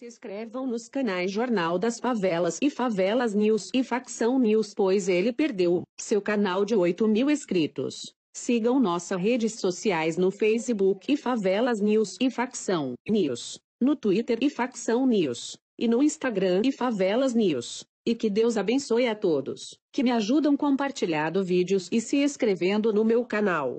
Se inscrevam nos canais Jornal das Favelas e Favelas News e Facção News, pois ele perdeu seu canal de 8 mil inscritos. Sigam nossas redes sociais no Facebook e Favelas News e Facção News, no Twitter e Facção News, e no Instagram e Favelas News. E que Deus abençoe a todos que me ajudam compartilhando vídeos e se inscrevendo no meu canal.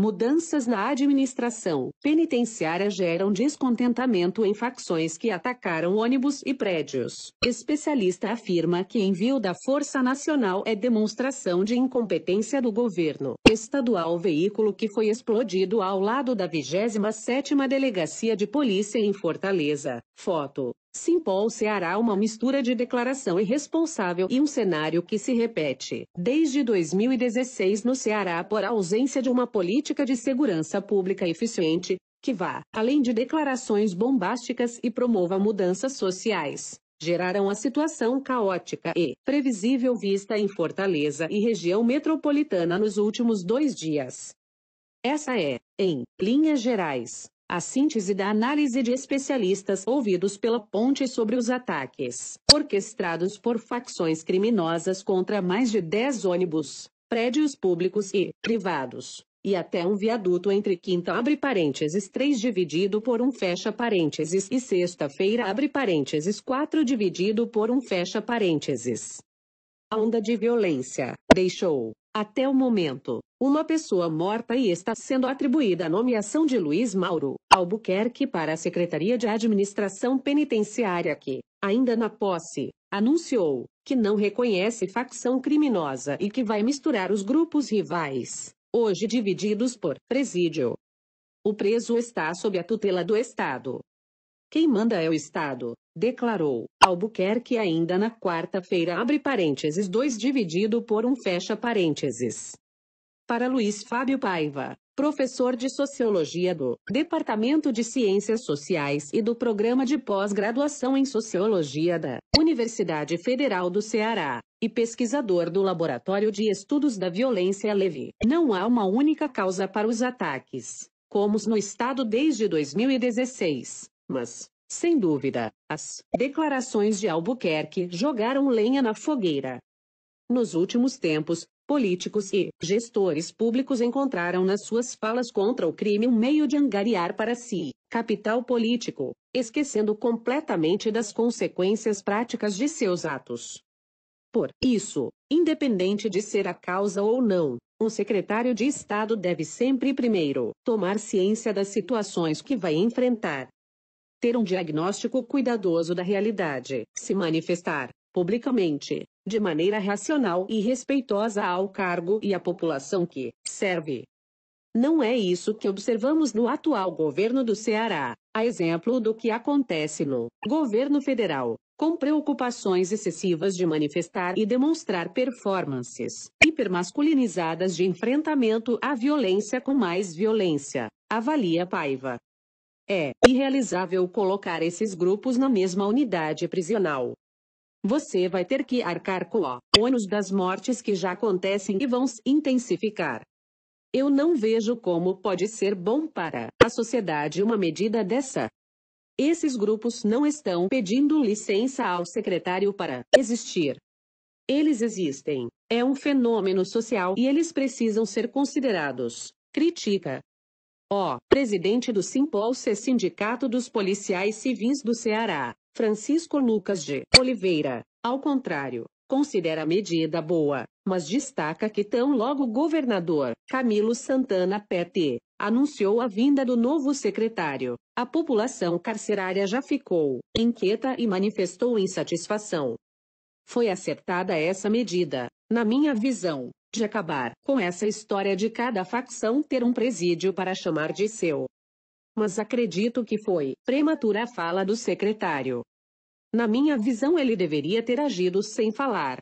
Mudanças na administração penitenciária geram descontentamento em facções que atacaram ônibus e prédios. Especialista afirma que envio da Força Nacional é demonstração de incompetência do governo estadual. Veículo que foi explodido ao lado da 27ª Delegacia de Polícia em Fortaleza. Foto simpol se uma mistura de declaração irresponsável e um cenário que se repete desde 2016 no Ceará por ausência de uma política de segurança pública eficiente, que vá além de declarações bombásticas e promova mudanças sociais. Geraram a situação caótica e previsível vista em Fortaleza e região metropolitana nos últimos dois dias. Essa é, em linhas gerais, a síntese da análise de especialistas ouvidos pela ponte sobre os ataques, orquestrados por facções criminosas contra mais de 10 ônibus, prédios públicos e privados, e até um viaduto entre quinta abre parênteses 3 dividido por um fecha parênteses e sexta-feira abre parênteses 4 dividido por um fecha parênteses. A onda de violência deixou até o momento, uma pessoa morta e está sendo atribuída a nomeação de Luiz Mauro Albuquerque para a Secretaria de Administração Penitenciária que, ainda na posse, anunciou que não reconhece facção criminosa e que vai misturar os grupos rivais, hoje divididos por presídio. O preso está sob a tutela do Estado, quem manda é o Estado, declarou. Albuquerque ainda na quarta-feira abre parênteses 2 dividido por um fecha parênteses. Para Luiz Fábio Paiva, professor de Sociologia do Departamento de Ciências Sociais e do Programa de Pós-Graduação em Sociologia da Universidade Federal do Ceará, e pesquisador do Laboratório de Estudos da Violência Leve. Não há uma única causa para os ataques, como os no Estado desde 2016. Mas, sem dúvida, as declarações de Albuquerque jogaram lenha na fogueira. Nos últimos tempos, políticos e gestores públicos encontraram nas suas falas contra o crime um meio de angariar para si capital político, esquecendo completamente das consequências práticas de seus atos. Por isso, independente de ser a causa ou não, um secretário de Estado deve sempre primeiro tomar ciência das situações que vai enfrentar ter um diagnóstico cuidadoso da realidade, se manifestar publicamente, de maneira racional e respeitosa ao cargo e à população que serve. Não é isso que observamos no atual governo do Ceará, a exemplo do que acontece no governo federal, com preocupações excessivas de manifestar e demonstrar performances hipermasculinizadas de enfrentamento à violência com mais violência, avalia Paiva. É irrealizável colocar esses grupos na mesma unidade prisional. Você vai ter que arcar com o ônus das mortes que já acontecem e vão se intensificar. Eu não vejo como pode ser bom para a sociedade uma medida dessa. Esses grupos não estão pedindo licença ao secretário para existir. Eles existem. É um fenômeno social e eles precisam ser considerados. Critica. Ó, presidente do Simpol C Sindicato dos Policiais Civis do Ceará, Francisco Lucas de Oliveira, ao contrário, considera a medida boa, mas destaca que tão logo o governador, Camilo Santana PT, anunciou a vinda do novo secretário, a população carcerária já ficou inquieta e manifestou insatisfação. Foi acertada essa medida, na minha visão, de acabar com essa história de cada facção ter um presídio para chamar de seu. Mas acredito que foi prematura a fala do secretário. Na minha visão, ele deveria ter agido sem falar.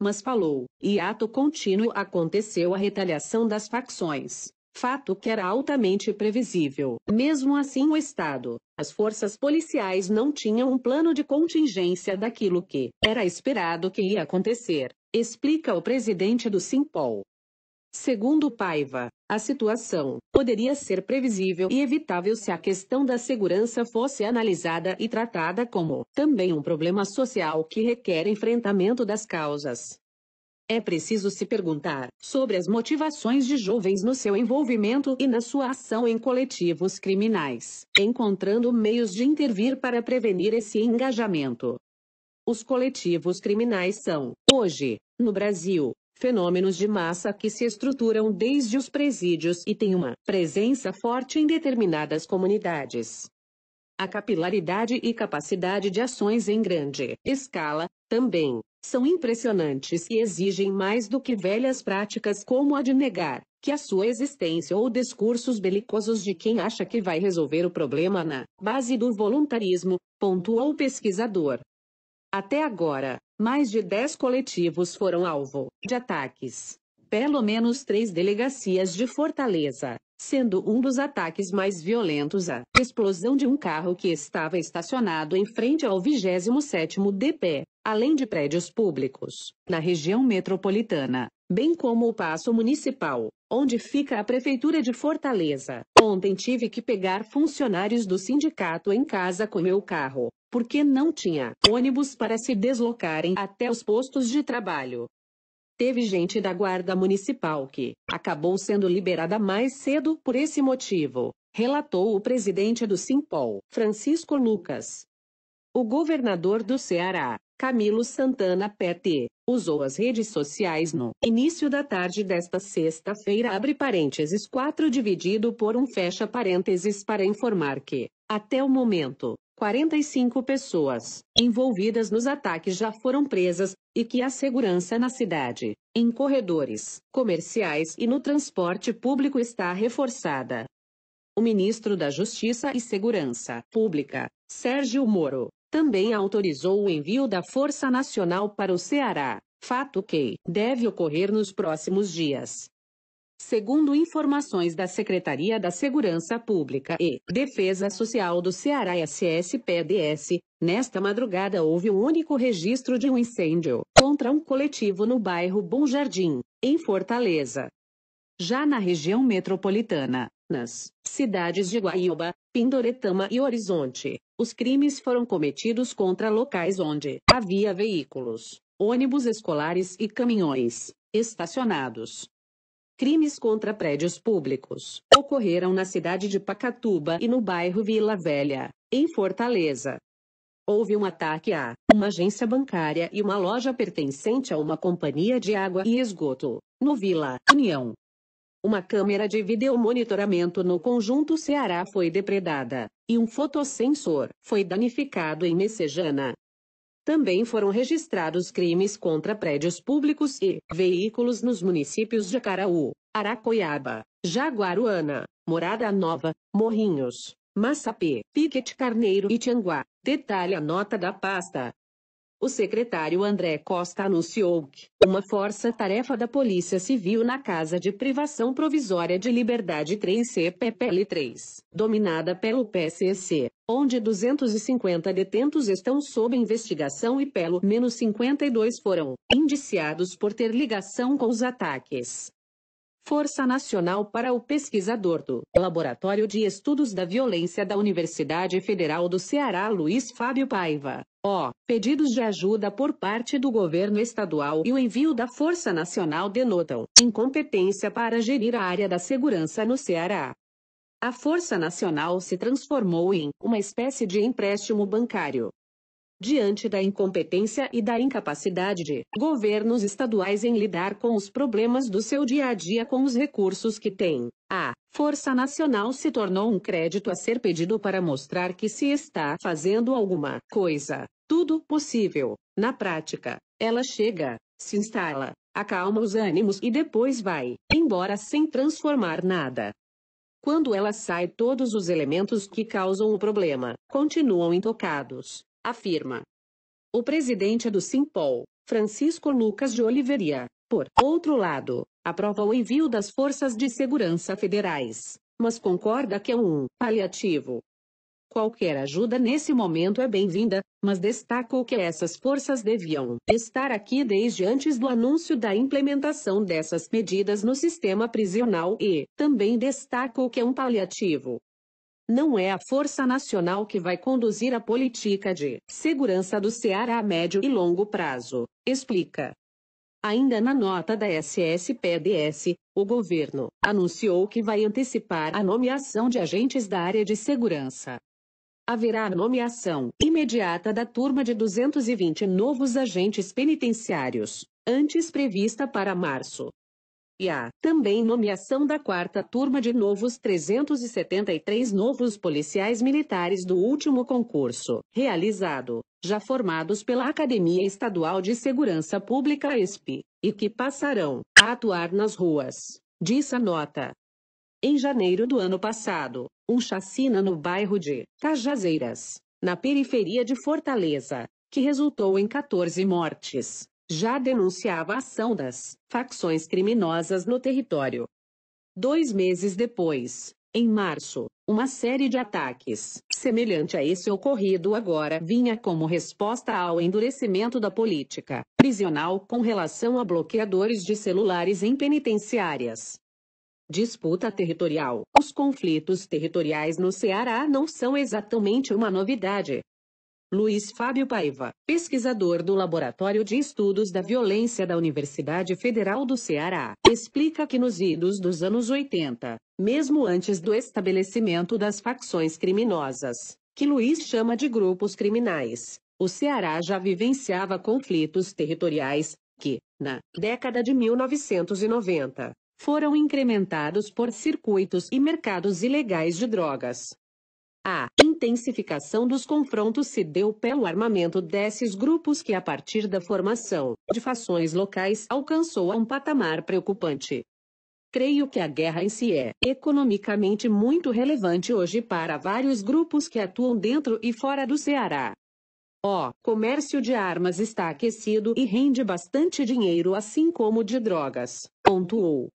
Mas falou, e ato contínuo aconteceu a retaliação das facções. Fato que era altamente previsível. Mesmo assim, o Estado, as forças policiais não tinham um plano de contingência daquilo que era esperado que ia acontecer. Explica o presidente do Simpol. Segundo Paiva, a situação poderia ser previsível e evitável se a questão da segurança fosse analisada e tratada como também um problema social que requer enfrentamento das causas. É preciso se perguntar sobre as motivações de jovens no seu envolvimento e na sua ação em coletivos criminais, encontrando meios de intervir para prevenir esse engajamento. Os coletivos criminais são, hoje, no Brasil, fenômenos de massa que se estruturam desde os presídios e têm uma presença forte em determinadas comunidades. A capilaridade e capacidade de ações em grande escala, também, são impressionantes e exigem mais do que velhas práticas como a de negar que a sua existência ou discursos belicosos de quem acha que vai resolver o problema na base do voluntarismo, pontuou o pesquisador. Até agora, mais de 10 coletivos foram alvo de ataques. Pelo menos três delegacias de Fortaleza, sendo um dos ataques mais violentos a explosão de um carro que estava estacionado em frente ao 27º DP, além de prédios públicos, na região metropolitana, bem como o Paço Municipal, onde fica a Prefeitura de Fortaleza. Ontem tive que pegar funcionários do sindicato em casa com meu carro, porque não tinha ônibus para se deslocarem até os postos de trabalho. Teve gente da Guarda Municipal que acabou sendo liberada mais cedo por esse motivo, relatou o presidente do Simpol, Francisco Lucas. O governador do Ceará, Camilo Santana PT, usou as redes sociais no início da tarde desta sexta-feira abre parênteses 4 dividido por um fecha parênteses para informar que, até o momento, 45 pessoas envolvidas nos ataques já foram presas, e que a segurança na cidade, em corredores comerciais e no transporte público está reforçada. O ministro da Justiça e Segurança Pública, Sérgio Moro, também autorizou o envio da Força Nacional para o Ceará, fato que deve ocorrer nos próximos dias. Segundo informações da Secretaria da Segurança Pública e Defesa Social do Ceará SSPDS, nesta madrugada houve um único registro de um incêndio contra um coletivo no bairro Bom Jardim, em Fortaleza. Já na região metropolitana, nas cidades de Guaíba, Pindoretama e Horizonte, os crimes foram cometidos contra locais onde havia veículos, ônibus escolares e caminhões estacionados Crimes contra prédios públicos ocorreram na cidade de Pacatuba e no bairro Vila Velha, em Fortaleza. Houve um ataque a uma agência bancária e uma loja pertencente a uma companhia de água e esgoto, no Vila União. Uma câmera de videomonitoramento no conjunto Ceará foi depredada, e um fotossensor foi danificado em Messejana, também foram registrados crimes contra prédios públicos e veículos nos municípios de Acaraú, Aracoiaba, Jaguaruana, Morada Nova, Morrinhos, Massapê, Piquete Carneiro e Tianguá. Detalhe a nota da pasta o secretário André Costa anunciou que uma força-tarefa da Polícia Civil na Casa de Privação Provisória de Liberdade 3CPPL3, dominada pelo PCC, onde 250 detentos estão sob investigação e pelo menos 52 foram indiciados por ter ligação com os ataques. Força Nacional para o Pesquisador do Laboratório de Estudos da Violência da Universidade Federal do Ceará Luiz Fábio Paiva o. Pedidos de ajuda por parte do governo estadual e o envio da Força Nacional denotam incompetência para gerir a área da segurança no Ceará. A Força Nacional se transformou em uma espécie de empréstimo bancário diante da incompetência e da incapacidade de governos estaduais em lidar com os problemas do seu dia a dia com os recursos que têm. A Força Nacional se tornou um crédito a ser pedido para mostrar que se está fazendo alguma coisa, tudo possível. Na prática, ela chega, se instala, acalma os ânimos e depois vai embora sem transformar nada. Quando ela sai, todos os elementos que causam o problema continuam intocados afirma o presidente é do Simpol, Francisco Lucas de Oliveira. Por outro lado, aprova o envio das forças de segurança federais, mas concorda que é um paliativo. Qualquer ajuda nesse momento é bem-vinda, mas destacou que essas forças deviam estar aqui desde antes do anúncio da implementação dessas medidas no sistema prisional e também destacou que é um paliativo. Não é a força nacional que vai conduzir a política de segurança do Ceará a médio e longo prazo, explica. Ainda na nota da SSPDS, o governo anunciou que vai antecipar a nomeação de agentes da área de segurança. Haverá a nomeação imediata da turma de 220 novos agentes penitenciários, antes prevista para março e há também nomeação da quarta turma de novos 373 novos policiais militares do último concurso, realizado, já formados pela Academia Estadual de Segurança Pública ESP, e que passarão a atuar nas ruas, disse a nota. Em janeiro do ano passado, um chacina no bairro de Cajazeiras, na periferia de Fortaleza, que resultou em 14 mortes, já denunciava a ação das facções criminosas no território. Dois meses depois, em março, uma série de ataques, semelhante a esse ocorrido agora, vinha como resposta ao endurecimento da política prisional com relação a bloqueadores de celulares em penitenciárias. Disputa territorial. Os conflitos territoriais no Ceará não são exatamente uma novidade. Luiz Fábio Paiva, pesquisador do Laboratório de Estudos da Violência da Universidade Federal do Ceará, explica que nos idos dos anos 80, mesmo antes do estabelecimento das facções criminosas, que Luiz chama de grupos criminais, o Ceará já vivenciava conflitos territoriais que, na década de 1990, foram incrementados por circuitos e mercados ilegais de drogas. A intensificação dos confrontos se deu pelo armamento desses grupos que, a partir da formação de fações locais, alcançou a um patamar preocupante. Creio que a guerra em si é economicamente muito relevante hoje para vários grupos que atuam dentro e fora do Ceará. O comércio de armas está aquecido e rende bastante dinheiro, assim como de drogas, pontuou.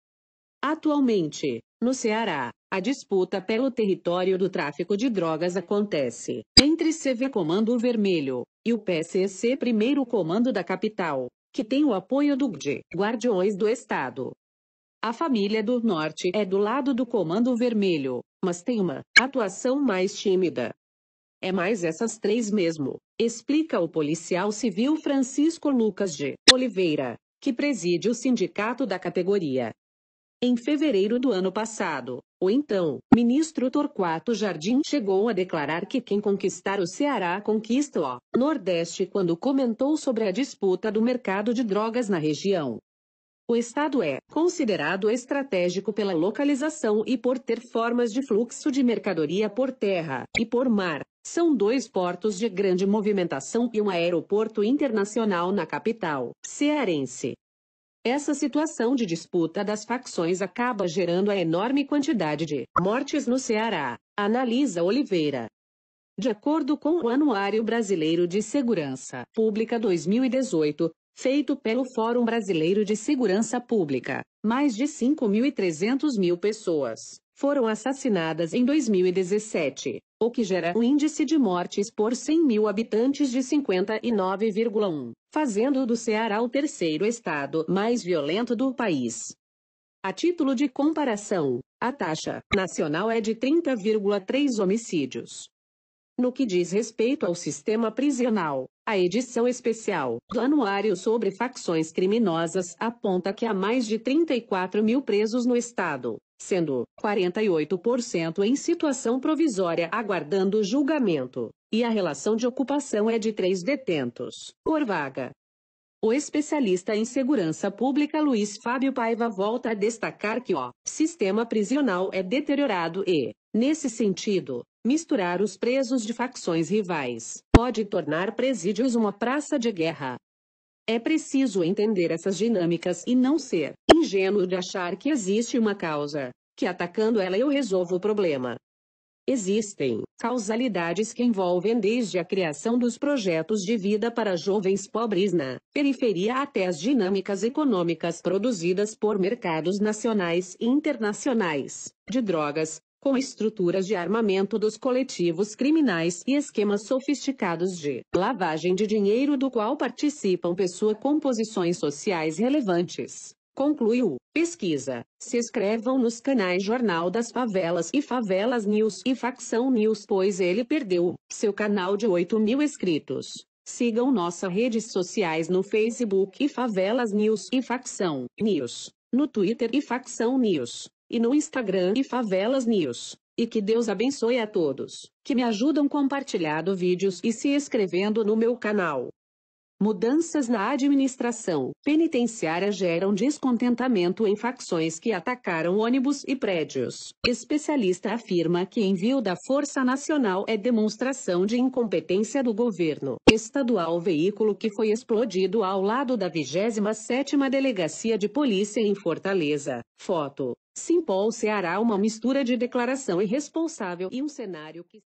Atualmente, no Ceará, a disputa pelo território do tráfico de drogas acontece entre CV Comando Vermelho e o PCC Primeiro Comando da capital, que tem o apoio do GD, Guardiões do Estado. A família do Norte é do lado do Comando Vermelho, mas tem uma atuação mais tímida. É mais essas três mesmo, explica o policial civil Francisco Lucas de Oliveira, que preside o sindicato da categoria. Em fevereiro do ano passado, o então ministro Torquato Jardim chegou a declarar que quem conquistar o Ceará conquista o Nordeste quando comentou sobre a disputa do mercado de drogas na região. O estado é considerado estratégico pela localização e por ter formas de fluxo de mercadoria por terra e por mar. São dois portos de grande movimentação e um aeroporto internacional na capital cearense. Essa situação de disputa das facções acaba gerando a enorme quantidade de mortes no Ceará, analisa Oliveira. De acordo com o Anuário Brasileiro de Segurança Pública 2018, feito pelo Fórum Brasileiro de Segurança Pública, mais de 5.300 mil pessoas foram assassinadas em 2017, o que gera o índice de mortes por 100 mil habitantes de 59,1, fazendo do Ceará o terceiro estado mais violento do país. A título de comparação, a taxa nacional é de 30,3 homicídios no que diz respeito ao sistema prisional, a edição especial do Anuário sobre Facções Criminosas aponta que há mais de 34 mil presos no Estado, sendo 48% em situação provisória aguardando julgamento, e a relação de ocupação é de três detentos por vaga. O especialista em segurança pública Luiz Fábio Paiva volta a destacar que o sistema prisional é deteriorado e, nesse sentido, Misturar os presos de facções rivais pode tornar presídios uma praça de guerra. É preciso entender essas dinâmicas e não ser ingênuo de achar que existe uma causa, que atacando ela eu resolvo o problema. Existem causalidades que envolvem desde a criação dos projetos de vida para jovens pobres na periferia até as dinâmicas econômicas produzidas por mercados nacionais e internacionais de drogas, com estruturas de armamento dos coletivos criminais e esquemas sofisticados de lavagem de dinheiro do qual participam pessoas com posições sociais relevantes. Concluiu. Pesquisa. Se inscrevam nos canais Jornal das Favelas e Favelas News e Facção News, pois ele perdeu seu canal de 8 mil inscritos. Sigam nossas redes sociais no Facebook e Favelas News e Facção News, no Twitter e Facção News e no Instagram e Favelas News. E que Deus abençoe a todos que me ajudam compartilhando vídeos e se inscrevendo no meu canal. Mudanças na administração penitenciária geram descontentamento em facções que atacaram ônibus e prédios. Especialista afirma que envio da Força Nacional é demonstração de incompetência do governo estadual. Veículo que foi explodido ao lado da 27ª Delegacia de Polícia em Fortaleza. Foto: Simpol Ceará uma mistura de declaração irresponsável e um cenário que